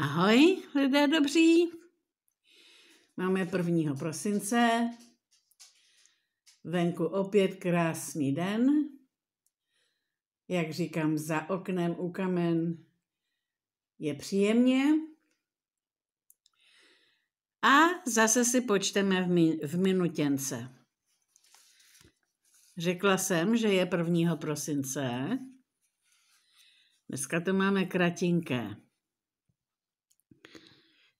Ahoj, lidé dobří. Máme 1. prosince. Venku opět krásný den. Jak říkám, za oknem u kamen je příjemně. A zase si počteme v, min- v minutěnce. Řekla jsem, že je 1. prosince. Dneska to máme kratinké.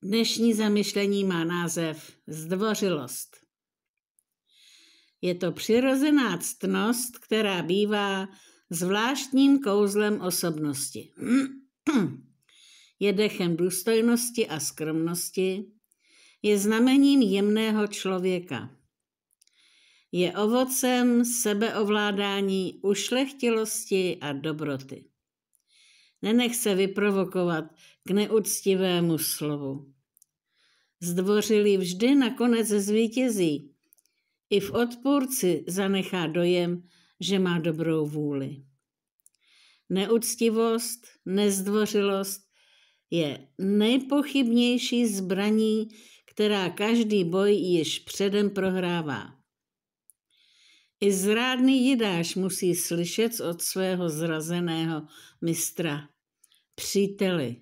Dnešní zamyšlení má název Zdvořilost. Je to přirozená ctnost, která bývá zvláštním kouzlem osobnosti. je dechem důstojnosti a skromnosti, je znamením jemného člověka. Je ovocem sebeovládání, ušlechtilosti a dobroty. Nenech se vyprovokovat k neuctivému slovu. Zdvořili vždy nakonec zvítězí. I v odpůrci zanechá dojem, že má dobrou vůli. Neuctivost, nezdvořilost je nejpochybnější zbraní, která každý boj již předem prohrává. I zrádný Jidáš musí slyšet od svého zrazeného mistra. Příteli,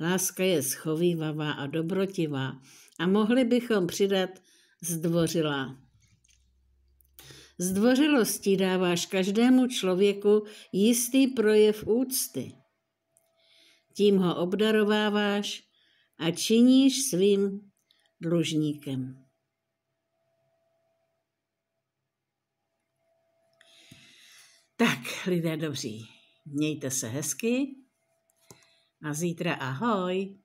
láska je schovývavá a dobrotivá a mohli bychom přidat zdvořilá. Zdvořilostí dáváš každému člověku jistý projev úcty. Tím ho obdarováváš a činíš svým dlužníkem. Tak, lidé dobří, mějte se hezky a zítra ahoj.